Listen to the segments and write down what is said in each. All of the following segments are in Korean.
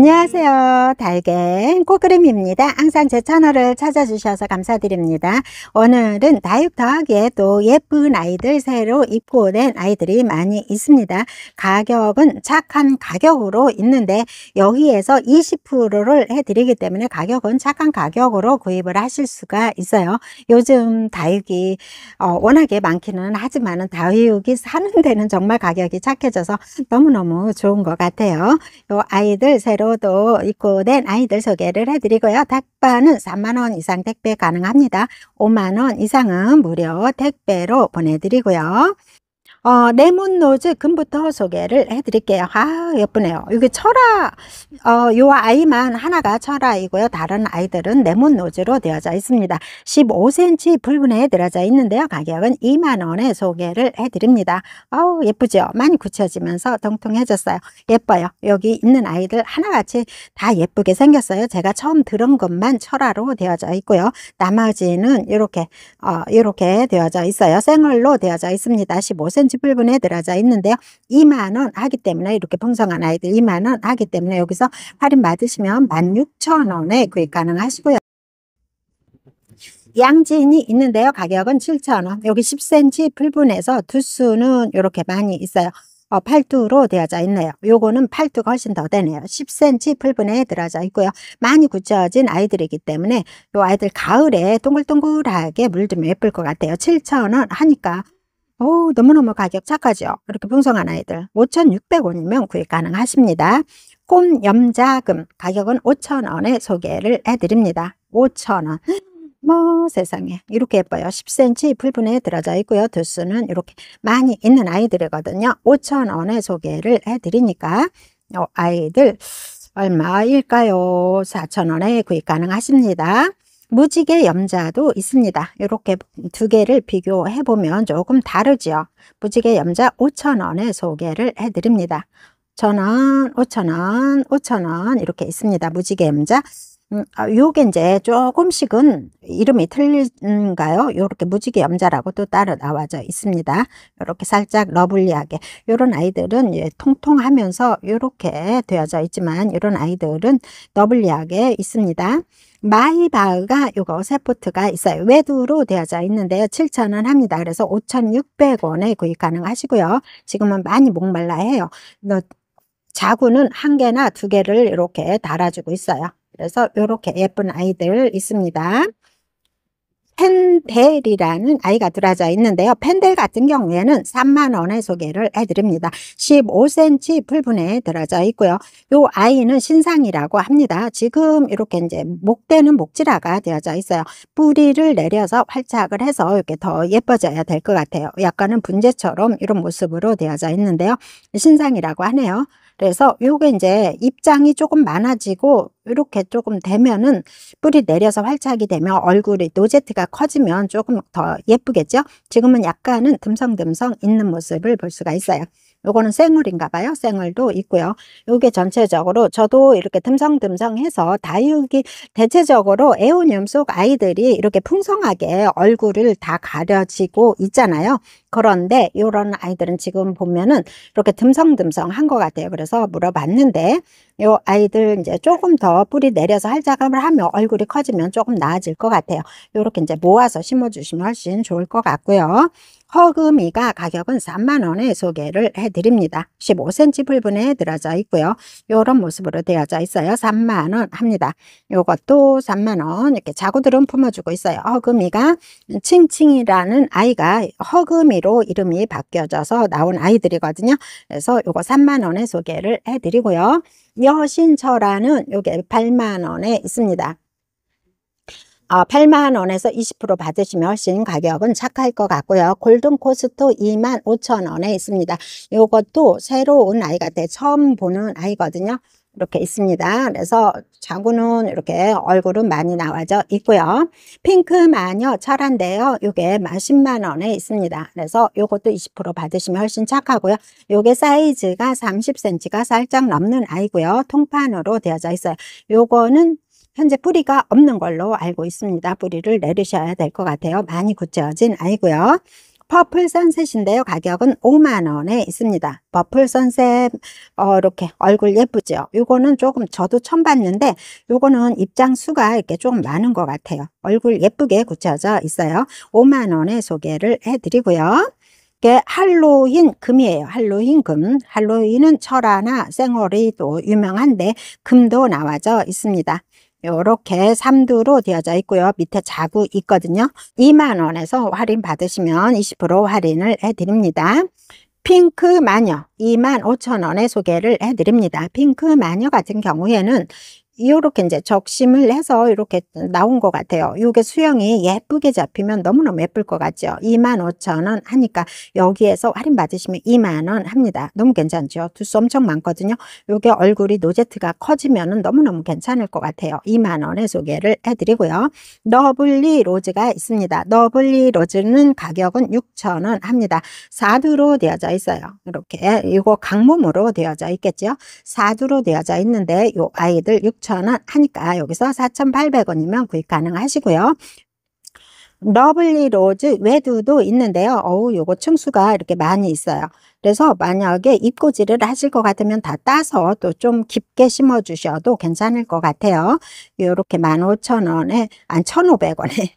안녕하세요 달걀 꼬그림입니다 항상 제 채널을 찾아주셔서 감사드립니다 오늘은 다육 더하기에 또 예쁜 아이들 새로 입고 된 아이들이 많이 있습니다 가격은 착한 가격으로 있는데 여기에서 20%를 해드리기 때문에 가격은 착한 가격으로 구입을 하실 수가 있어요 요즘 다육이 어, 워낙에 많기는 하지만 은 다육이 사는 데는 정말 가격이 착해져서 너무너무 좋은 것 같아요 요 아이들 새로 재료도 있고 된 아이들 소개를 해드리고요. 닭반은 3만원 이상 택배 가능합니다. 5만원 이상은 무료 택배로 보내드리고요. 어, 네몬노즈 금부터 소개를 해드릴게요. 아 예쁘네요. 이게 철아 어, 요 아이만 하나가 철아이고요. 다른 아이들은 네몬노즈로 되어져 있습니다. 15cm 불분에 들어져 있는데요. 가격은 2만원에 소개를 해드립니다. 아우 예쁘죠? 많이 굳혀지면서 통통해졌어요. 예뻐요. 여기 있는 아이들 하나같이 다 예쁘게 생겼어요. 제가 처음 들은 것만 철아로 되어져 있고요. 나머지는 이렇게 어, 이렇게 되어져 있어요. 생얼로 되어져 있습니다. 15cm 11분 에 들어져 있는데요. 2만원 하기 때문에 이렇게 풍성한 아이들 2만원 하기 때문에 여기서 할인 받으시면 16,000원에 구입 가능하시고요. 양진이 있는데요. 가격은 7,000원. 여기 10cm 풀분에서 두수는 이렇게 많이 있어요. 어, 팔두로 되어져 있네요. 요거는 팔두가 훨씬 더 되네요. 10cm 풀분에 들어져 있고요. 많이 굳혀진 아이들이기 때문에 요 아이들 가을에 동글동글하게 물들면 예쁠 것 같아요. 7,000원 하니까 어우 너무너무 가격 착하죠. 이렇게 풍성한 아이들 5,600원이면 구입 가능하십니다. 꿈 염자금 가격은 5,000원에 소개를 해드립니다. 5,000원. 뭐 세상에 이렇게 예뻐요. 10cm 불분에 들어져 있고요. 도수는 이렇게 많이 있는 아이들이거든요. 5,000원에 소개를 해드리니까 어, 아이들 얼마일까요? 4,000원에 구입 가능하십니다. 무지개 염자도 있습니다. 이렇게 두 개를 비교해 보면 조금 다르지요. 무지개 염자 5,000원에 소개를 해드립니다. 1,000원, 5,000원, 5,000원 이렇게 있습니다. 무지개 염자 음, 아, 요게 이제 조금씩은 이름이 틀린가요? 요렇게 무지개 염자라고 또 따로 나와져 있습니다. 요렇게 살짝 러블리하게. 요런 아이들은 예, 통통하면서 요렇게 되어져 있지만 요런 아이들은 러블리하게 있습니다. 마이바흐가 요거 세포트가 있어요. 외두로 되어져 있는데요. 7,000원 합니다. 그래서 5,600원에 구입 가능하시고요. 지금은 많이 목말라 해요. 뭐, 자구는 한 개나 두 개를 이렇게 달아주고 있어요. 그래서 이렇게 예쁜 아이들 있습니다. 펜델이라는 아이가 들어져 있는데요. 펜델 같은 경우에는 3만원에 소개를 해드립니다. 15cm 풀분에 들어져 있고요. 이 아이는 신상이라고 합니다. 지금 이렇게 이제 목대는 목지라가 되어져 있어요. 뿌리를 내려서 활착을 해서 이렇게 더 예뻐져야 될 것 같아요. 약간은 분재처럼 이런 모습으로 되어져 있는데요. 신상이라고 하네요. 그래서 요게 이제 입장이 조금 많아지고 이렇게 조금 되면은 뿌리 내려서 활짝이 되면 얼굴이 노제트가 커지면 조금 더 예쁘겠죠? 지금은 약간은 듬성듬성 있는 모습을 볼 수가 있어요. 요거는 생얼인가 봐요. 생얼도 있고요. 요게 전체적으로 저도 이렇게 듬성듬성해서 다육이 대체적으로 애호염 속 아이들이 이렇게 풍성하게 얼굴을 다 가려지고 있잖아요. 그런데 요런 아이들은 지금 보면은 이렇게 듬성듬성한 것 같아요. 그래서 물어봤는데 요 아이들 이제 조금 더 뿌리 내려서 할자감을 하면 얼굴이 커지면 조금 나아질 것 같아요. 요렇게 이제 모아서 심어주시면 훨씬 좋을 것 같고요. 허금이가 가격은 3만원에 소개를 해드립니다. 15cm 불분에 들어져 있고요. 이런 모습으로 되어져 있어요. 3만원 합니다. 요것도 3만원 이렇게 자구들은 품어주고 있어요. 허금이가 칭칭이라는 아이가 허금이로 이름이 바뀌어져서 나온 아이들이거든요. 그래서 요거 3만원에 소개를 해드리고요. 여신처라는 요게 8만원에 있습니다. 8만 어, 원에서 20% 받으시면 훨씬 가격은 착할 것 같고요. 골든 코스트 2만 5천 원에 있습니다. 이것도 새로운 아이 같아 처음 보는 아이거든요. 이렇게 있습니다. 그래서 자구는 이렇게 얼굴은 많이 나와져 있고요. 핑크 마녀 철한데요. 이게 10만 원에 있습니다. 그래서 이것도 20% 받으시면 훨씬 착하고요. 이게 사이즈가 30cm가 살짝 넘는 아이고요. 통판으로 되어져 있어요. 이거는 현재 뿌리가 없는 걸로 알고 있습니다. 뿌리를 내리셔야 될 것 같아요. 많이 굳혀진 아이고요. 퍼플 선셋인데요. 가격은 5만원에 있습니다. 퍼플 선셋 어, 이렇게 얼굴 예쁘죠? 이거는 조금 저도 처음 봤는데 이거는 입장 수가 이렇게 좀 많은 것 같아요. 얼굴 예쁘게 굳혀져 있어요. 5만원에 소개를 해드리고요. 이게 할로윈 금이에요. 할로윈 금. 할로윈은 철화나 생얼이 또 유명한데 금도 나와져 있습니다. 이렇게 삼두로 되어져 있고요. 밑에 자구 있거든요. 2만원에서 할인 받으시면 20% 할인을 해드립니다. 핑크 마녀 25,000원에 소개를 해드립니다. 핑크 마녀 같은 경우에는 이렇게 이제 적심을 해서 이렇게 나온 것 같아요. 이게 수영이 예쁘게 잡히면 너무너무 예쁠 것 같죠. 25,000원 하니까 여기에서 할인 받으시면 2만원 합니다. 너무 괜찮죠? 두수 엄청 많거든요. 이게 얼굴이 노제트가 커지면 은 너무너무 괜찮을 것 같아요. 2만원에 소개를 해드리고요. 너블리 로즈가 있습니다. 너블리 로즈는 가격은 6,000원 합니다. 4두로 되어져 있어요. 이렇게 이거 강몸으로 되어져 있겠죠. 4두로 되어져 있는데 이 아이들 6,000원 4,000원 하니까 여기서 4,800원이면 구입 가능하시고요. 러블리 로즈 외드도 있는데요. 어우 요거 층수가 이렇게 많이 있어요. 그래서 만약에 입고지를 하실 것 같으면 다 따서 또 좀 깊게 심어 주셔도 괜찮을 것 같아요. 요렇게 15,000원에 안 1,500원에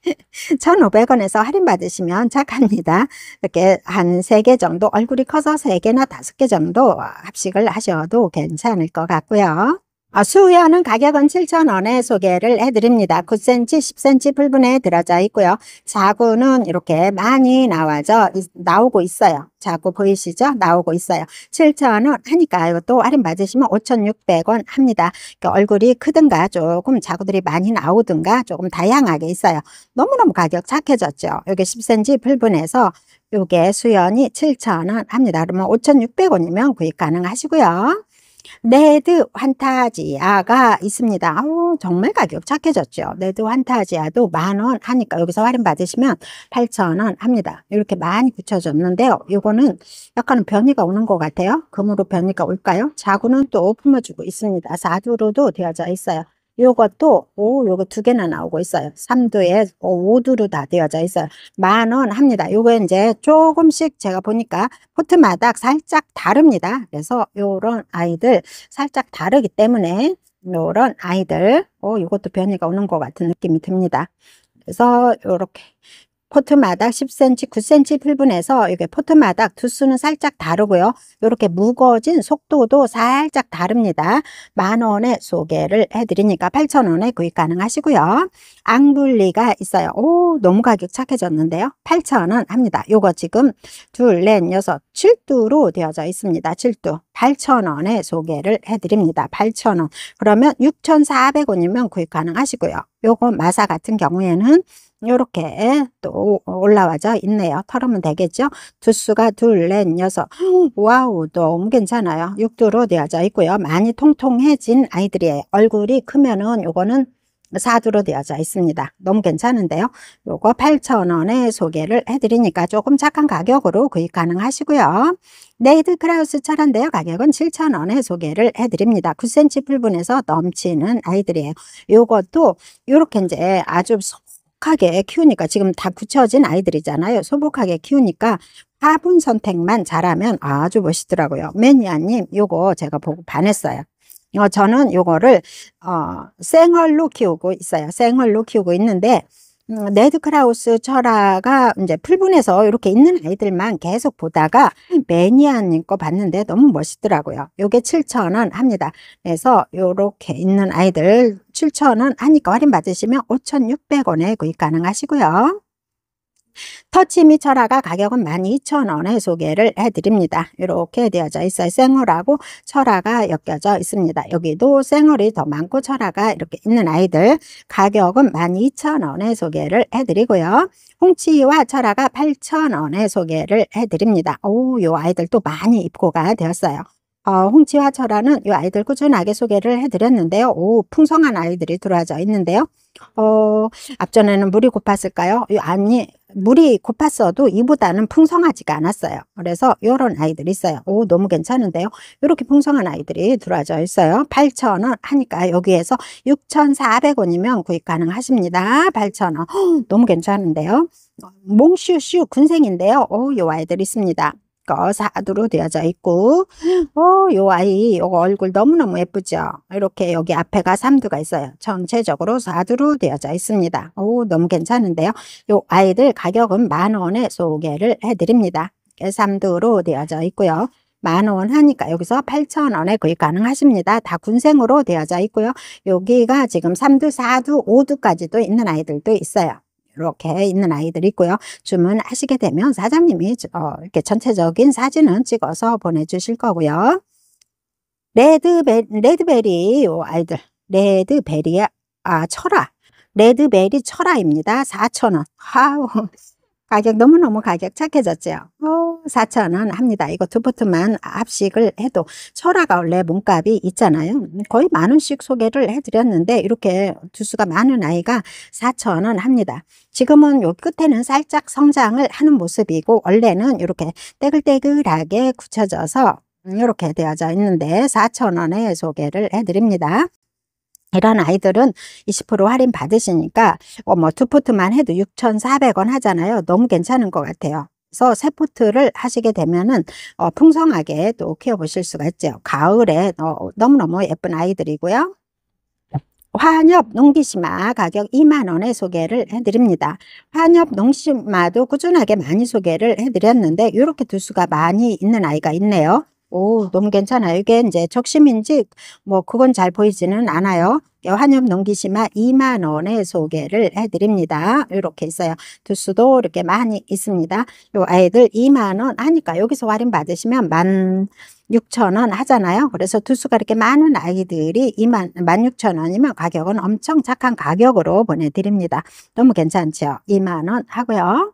1,500원에서 할인 받으시면 착합니다. 이렇게 한3개 정도 얼굴이 커서 3개나5개 정도 합식을 하셔도 괜찮을 것 같고요. 아, 수우야는 가격은 7,000원에 소개를 해드립니다. 9cm, 10cm 풀분에 들어져 있고요. 자구는 이렇게 많이 나와져 나오고 있어요. 자구 보이시죠? 나오고 있어요. 7,000원 하니까 이것도 할인 받으시면 5,600원 합니다. 그러니까 얼굴이 크든가 조금 자구들이 많이 나오든가 조금 다양하게 있어요. 너무너무 가격 착해졌죠. 여기 10cm 풀분에서 요게 수연이 7,000원 합니다. 그러면 5,600원이면 구입 가능하시고요. 네드 환타지아가 있습니다. 아우, 정말 가격 착해졌죠. 네드 환타지아도 만 원 하니까 여기서 할인 받으시면 8천원 합니다. 이렇게 많이 붙여줬는데요. 이거는 약간 변이가 오는 것 같아요. 금으로 변이가 올까요? 자구는 또 품어주고 있습니다. 사두로도 되어져 있어요. 요것도 오 요거 두 개나 나오고 있어요. 3두에 5두로 다 되어져 있어요. 만 원 합니다. 요거 이제 조금씩 제가 보니까 포트마다 살짝 다릅니다. 그래서 요런 아이들 살짝 다르기 때문에 요런 아이들 오 요것도 변이가 오는 것 같은 느낌이 듭니다. 그래서 요렇게 포트 마닥 10cm, 9cm 필분해서 이게 포트 마닥 두수는 살짝 다르고요. 이렇게 무거워진 속도도 살짝 다릅니다. 만 원에 소개를 해드리니까 8천 원에 구입 가능하시고요. 앙블리가 있어요. 오 너무 가격 착해졌는데요. 8천 원 합니다. 요거 지금 둘, 넷, 여섯, 7두로 되어져 있습니다. 7두 8천 원에 소개를 해드립니다. 8천 원 그러면 6,400원이면 구입 가능하시고요. 요거 마사 같은 경우에는 이렇게 또 올라와져 있네요. 털으면 되겠죠? 두수가 둘, 넷, 여섯. 와우, 너무 괜찮아요. 육두로 되어져 있고요. 많이 통통해진 아이들이에요. 얼굴이 크면은 요거는 사두로 되어져 있습니다. 너무 괜찮은데요. 요거 8,000원에 소개를 해드리니까 조금 착한 가격으로 구입 가능하시고요. 네이드 크라우스 차란데요. 가격은 7,000원에 소개를 해드립니다. 9cm 풀분에서 넘치는 아이들이에요. 요것도 이렇게 이제 아주 소복하게 키우니까 지금 다 굳혀진 아이들이잖아요. 소복하게 키우니까 화분 선택만 잘하면 아주 멋있더라고요. 매니아님 요거 제가 보고 반했어요. 어, 저는 요거를 어, 생얼로 키우고 있어요. 생얼로 키우고 있는데 네드 음, 크라우스 철화가 이제 풀분해서 이렇게 있는 아이들만 계속 보다가 매니아님 거 봤는데 너무 멋있더라고요. 요게 7,000원 합니다. 그래서 요렇게 있는 아이들 7,000원 하니까 할인 받으시면 5,600원에 구입 가능하시고요. 터치미 철화가 가격은 12,000원에 소개를 해드립니다. 이렇게 되어져 있어요. 생얼하고 철화가 엮여져 있습니다. 여기도 생얼이 더 많고 철화가 이렇게 있는 아이들 가격은 12,000원에 소개를 해드리고요. 홍치와 철화가 8,000원에 소개를 해드립니다. 오, 이 아이들 도 많이 입고가 되었어요. 어, 홍치와 철화는 이 아이들 꾸준하게 소개를 해드렸는데요. 오, 풍성한 아이들이 들어와져 있는데요. 어, 앞전에는 물이 고팠을까요? 아니, 물이 고팠어도 이보다는 풍성하지가 않았어요. 그래서 이런 아이들이 있어요. 오, 너무 괜찮은데요. 이렇게 풍성한 아이들이 들어와져 있어요. 8,000원 하니까 여기에서 6,400원이면 구입 가능하십니다. 8,000원. 너무 괜찮은데요. 몽슈슈 군생인데요. 오, 요 아이들 있습니다. 거 4도로 되어져 있고 어, 요 아이 요거 얼굴 너무너무 예쁘죠? 이렇게 여기 앞에가 3도가 있어요. 전체적으로 4도로 되어져 있습니다. 오 너무 괜찮은데요. 요 아이들 가격은 만원에 소개를 해드립니다. 3도로 되어져 있고요. 만원 하니까 여기서 8천원에 구입 가능하십니다. 다 군생으로 되어져 있고요. 여기가 지금 3두, 4두, 5두까지도 있는 아이들도 있어요. 이렇게 있는 아이들이 있고요. 주문하시게 되면 사장님이 어, 이렇게 전체적인 사진은 찍어서 보내주실 거고요. 레드베, 레드베리 요 아이들 아, 레드베리 아 철아 레드베리 철아입니다. 4천원 가격 너무너무 가격 착해졌죠. 어, 4천원 합니다. 이거 두 포트만 합식을 해도 철라가 원래 몸값이 있잖아요. 음, 거의 만 원씩 소개를 해드렸는데 이렇게 두수가 많은 아이가 4천원 합니다. 지금은 요 끝에는 살짝 성장을 하는 모습이고 원래는 이렇게 떼글떼글하게 굳혀져서 이렇게 되어져 있는데 4천원에 소개를 해드립니다. 이런 아이들은 20% 할인 받으시니까 어, 뭐두 포트만 해도 6,400원 하잖아요. 너무 괜찮은 것 같아요. 그래서 세 포트를 하시게 되면은 어, 풍성하게 또 키워보실 수가 있죠. 가을에 어, 너무너무 예쁜 아이들이고요. 환엽 농기시마 가격 2만원에 소개를 해드립니다. 환엽 농시마도 꾸준하게 많이 소개를 해드렸는데 이렇게 두 수가 많이 있는 아이가 있네요. 오, 너무 괜찮아요. 이게 이제 적심인지 뭐 그건 잘 보이지는 않아요. 환엽 농기시화 2만 원에 소개를 해드립니다. 이렇게 있어요. 두수도 이렇게 많이 있습니다. 요 아이들 2만 원 하니까 여기서 할인 받으시면 만 6천 원 하잖아요. 그래서 두수가 이렇게 많은 아이들이 2만 1 6천 원이면 가격은 엄청 착한 가격으로 보내드립니다. 너무 괜찮죠? 2만 원 하고요.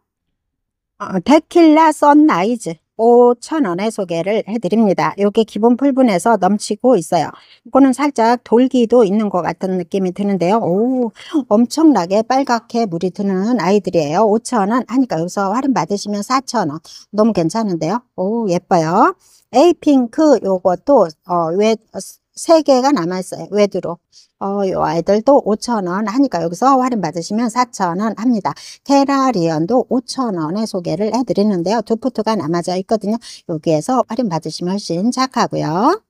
어, 데킬라 썬라이즈 5,000원에 소개를 해드립니다. 이게 기본 풀분에서 넘치고 있어요. 이거는 살짝 돌기도 있는 것 같은 느낌이 드는데요. 오, 엄청나게 빨갛게 물이 드는 아이들이에요. 5,000원 하니까 여기서 할인 받으시면 4,000원. 너무 괜찮은데요. 오, 예뻐요. 에이핑크 요것도 어, 왜 3개가 남아있어요. 외드로 어, 요 아이들도 5,000원 하니까 여기서 할인 받으시면 4,000원 합니다. 테라리언도 5,000원에 소개를 해드리는데요. 두 포트가 남아져 있거든요. 여기에서 할인 받으시면 훨씬 착하고요.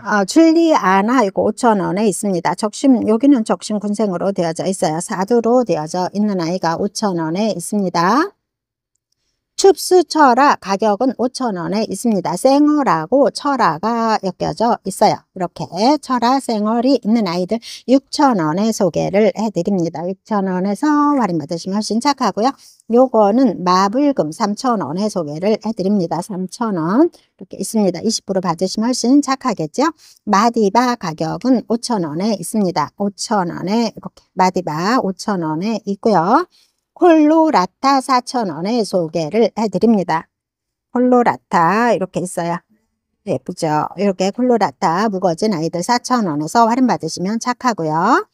어, 줄리아나 이거 5,000원에 있습니다. 적심 여기는 적심 군생으로 되어져 있어요. 사두로 되어져 있는 아이가 5,000원에 있습니다. 춥수철화 가격은 5천원에 있습니다. 생얼하고 철화가 엮여져 있어요. 이렇게 철화, 생얼이 있는 아이들 6천원에 소개를 해드립니다. 6천원에서 할인받으시면 훨씬 착하고요. 요거는 마블금 3천원에 소개를 해드립니다. 3천원 이렇게 있습니다. 20% 받으시면 훨씬 착하겠죠. 마디바 가격은 5천원에 있습니다. 5천원에 이렇게 마디바 5천원에 있고요. 콜로라타 4 0 0 0원의 소개를 해드립니다. 콜로라타 이렇게 있어요. 네, 예쁘죠? 이렇게 콜로라타 무거진 아이들 4,000원에서 할인받으시면 착하고요.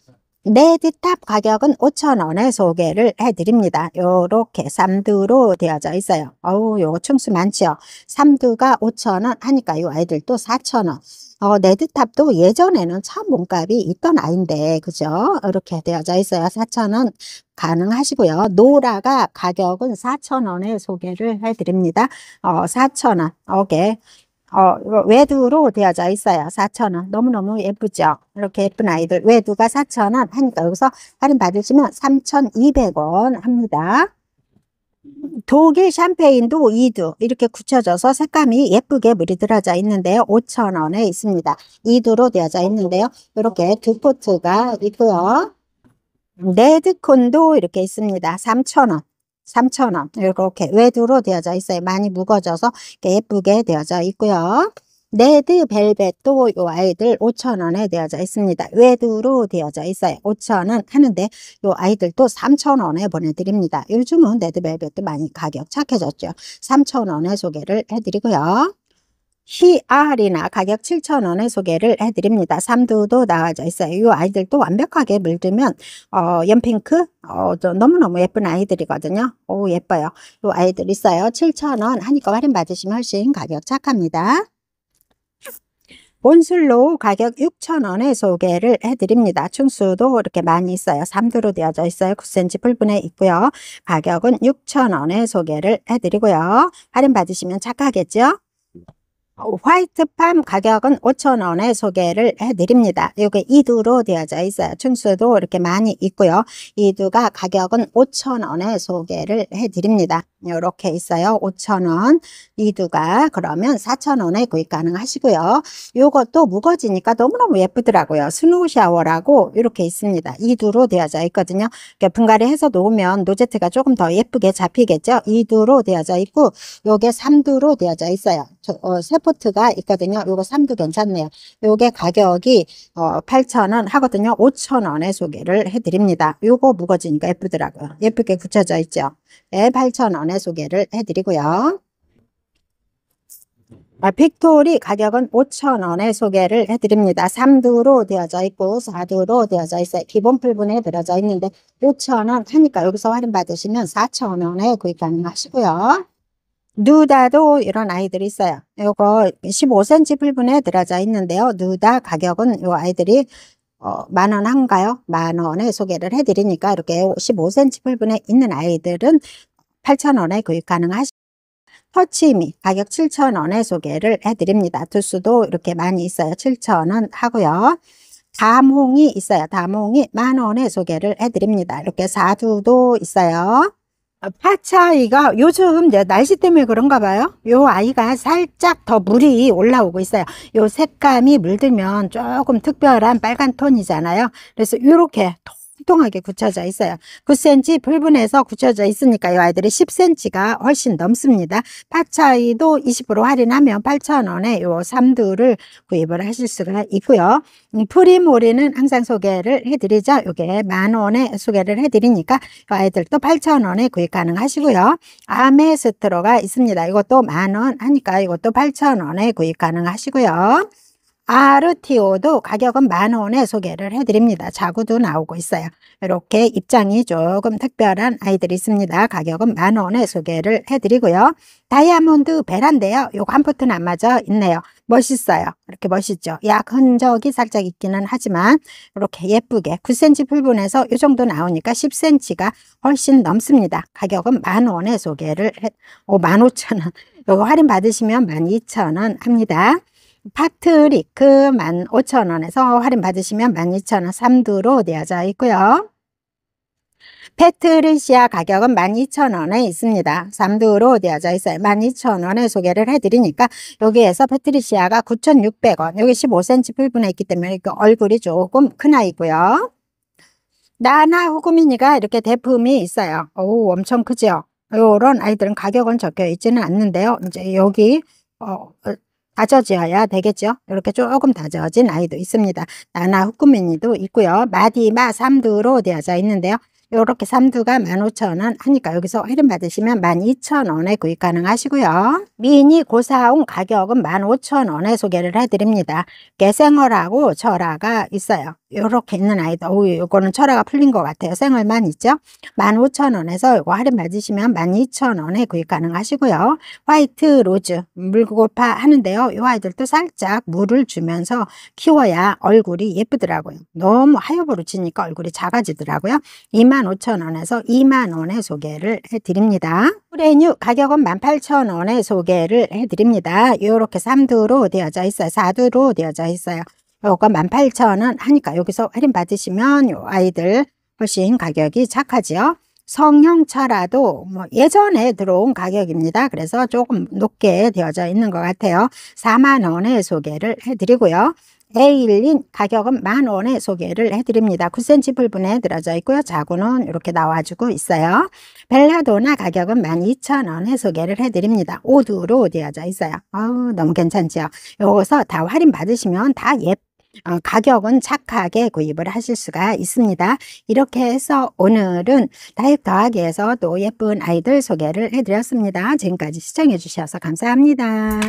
레디탑 가격은 5,000원에 소개를 해드립니다. 요렇게 삼두로 되어져 있어요. 어우 요거 충수 많죠요 삼두가 5,000원 하니까 요 아이들도 4,000원. 어, 레드탑도 예전에는 처음 몸값이 있던 아인데 그죠? 이렇게 되어져 있어요. 4천원 가능하시고요. 노라가 가격은 4천원에 소개를 해드립니다. 어, 4천원 어게 어, 외두로 되어져 있어요. 4,000원. 너무너무 예쁘죠? 이렇게 예쁜 아이들. 외두가 4,000원 하니까 여기서 할인 받으시면 3,200원 합니다. 독일 샴페인도 이두 이렇게 굳혀져서 색감이 예쁘게 물이들어져 있는데요. 5,000원에 있습니다. 이두로 되어져 있는데요. 이렇게 두 포트가 있고요. 레드콘도 이렇게 있습니다. 3,000원. 3,000원 이렇게 외두로 되어져 있어요. 많이 무어져서 예쁘게 되어져 있고요. 레드 벨벳도 요 아이들 5,000원에 되어져 있습니다. 외두로 되어져 있어요. 5,000원 하는데 요 아이들도 3,000원에 보내드립니다. 요즘은 레드 벨벳도 많이 가격 착해졌죠. 3,000원에 소개를 해드리고요. 히알이나 가격 7,000원에 소개를 해드립니다. 삼두도 나와져 있어요. 이 아이들도 완벽하게 물들면 어, 연핑크 어, 너무너무 예쁜 아이들이거든요. 오 예뻐요. 이 아이들 있어요. 7,000원 하니까 할인 받으시면 훨씬 가격 착합니다. 본술로 가격 6,000원에 소개를 해드립니다. 충수도 이렇게 많이 있어요. 3두로 되어져 있어요. 9cm 풀분에 있고요. 가격은 6,000원에 소개를 해드리고요. 할인 받으시면 착하겠죠? 화이트팜 가격은 5,000원에 소개를 해드립니다. 여기 2두로 되어져 있어요. 충수도 이렇게 많이 있고요. 2두가 가격은 5,000원에 소개를 해드립니다. 이렇게 있어요. 5,000원 이두가 그러면 4,000원에 구입 가능하시고요. 이것도 무거지니까 너무너무 예쁘더라고요. 스누 샤워라고 이렇게 있습니다. 이두로 되어져 있거든요. 분갈이 해서 놓으면 노제트가 조금 더 예쁘게 잡히겠죠. 이두로 되어져 있고 요게 3두로 되어져 있어요. 저, 어, 세포트가 있거든요. 요거 3두 괜찮네요. 요게 가격이 어, 8,000원 하거든요. 5,000원에 소개를 해드립니다. 요거 무거지니까 예쁘더라고요. 예쁘게 붙여져 있죠. 예, 8,000원에 간단한 소개를 해드리고요. 아, 빅토리 가격은 5,000원에 소개를 해드립니다. 3두로 되어져 있고 4두로 되어져 있어요. 기본 풀분에 들어져 있는데 5,000원 하니까 여기서 할인받으시면 4,000원에 구입 가능하시고요. 누다도 이런 아이들이 있어요. 이거 15cm 풀분에 들어져 있는데요. 누다 가격은 이 아이들이 어, 만원 한가요? 만원에 소개를 해드리니까 이렇게 15cm 풀분에 있는 아이들은 8,000원에 구입 가능하시니 터치미 가격 7,000원에 소개를 해드립니다. 두수도 이렇게 많이 있어요. 7,000원 하고요. 담홍이 있어요. 담홍이 만원에 소개를 해드립니다. 이렇게 사두도 있어요. 파차이가 요즘 이제 날씨 때문에 그런가 봐요. 요 아이가 살짝 더 물이 올라오고 있어요. 요 색감이 물들면 조금 특별한 빨간 톤이잖아요. 그래서 이렇게 통통하게 굳혀져 있어요. 9cm 불분해서 굳혀져 있으니까 이 아이들이 10cm가 훨씬 넘습니다. 파차이도 20% 할인하면 8,000원에 요3두를 구입을 하실 수가 있고요. 음, 프리모리는 항상 소개를 해드리죠. 요게 만원에 소개를 해드리니까 이 아이들도 8,000원에 구입 가능하시고요. 아메스트로가 있습니다. 이것도 만원 하니까 이것도 8,000원에 구입 가능하시고요. 아르티오도 가격은 만원에 소개를 해드립니다. 자구도 나오고 있어요. 이렇게 입장이 조금 특별한 아이들이 있습니다. 가격은 만원에 소개를 해드리고요. 다이아몬드 베란데요. 요거 한 포트 남아져 있네요. 멋있어요. 이렇게 멋있죠. 약 흔적이 살짝 있기는 하지만 이렇게 예쁘게 9cm 풀분에서 이 정도 나오니까 10cm가 훨씬 넘습니다. 가격은 만원에 소개를 해, 어, 오, 15,000원. 요거 할인 받으시면 12,000원 합니다. 파트리크 15,000원에서 할인 받으시면 12,000원 3두로 되어져 있고요. 페트리시아 가격은 12,000원에 있습니다. 3두로 되어져 있어요. 12,000원에 소개를 해드리니까 여기에서 페트리시아가 9,600원, 여기 15cm 필분에 있기 때문에 그 얼굴이 조금 큰 아이고요. 나나 호구미니가 이렇게 대품이 있어요. 오, 엄청 크죠? 요런 아이들은 가격은 적혀 있지는 않는데요. 이제 여기 어, 다져지어야 되겠죠. 이렇게 조금 다져진 아이도 있습니다. 나나 후쿠미니도 있고요. 마디마 삼두로 되어져 있는데요. 이렇게 삼두가 15,000원 하니까 여기서 할인 받으시면 12,000원에 구입 가능하시고요. 미니 고사홍 가격은 15,000원에 소개를 해드립니다. 개생어라고 절화가 있어요. 이렇게 있는 아이들 오, 우 요거는 철화가 풀린 것 같아요 생얼만 있죠 1 5 0 0 0 원에서 요거 할인 받으시면 1 2 0 0 0 원에 구입 가능하시고요 화이트 로즈 물고파 하는데요 요 아이들도 살짝 물을 주면서 키워야 얼굴이 예쁘더라고요 너무 하엽으로 치니까 얼굴이 작아지더라고요 2 5 0 0 0 원에서 이만 원에 소개를 해드립니다 프레뉴 가격은 1 8 0 0 0 원에 소개를 해드립니다 요렇게 3두로 되어져 있어요 4두로 되어져 있어요 요거 18,000원 하니까 여기서 할인 받으시면 요 아이들 훨씬 가격이 착하지요. 성형차라도 뭐 예전에 들어온 가격입니다. 그래서 조금 높게 되어져 있는 것 같아요. 4만원에 소개를 해드리고요. a 1린 가격은 만원에 소개를 해드립니다. 9cm 불분에 들어져 있고요. 자구는 이렇게 나와주고 있어요. 벨라도나 가격은 12,000원에 소개를 해드립니다. 오두로 되어져 있어요. 어우, 너무 괜찮죠여기서다 할인 받으시면 다 예뻐. 어, 가격은 착하게 구입을 하실 수가 있습니다. 이렇게 해서 오늘은 다육 이 더하기에서 또 예쁜 아이들 소개를 해드렸습니다. 지금까지 시청해주셔서 감사합니다.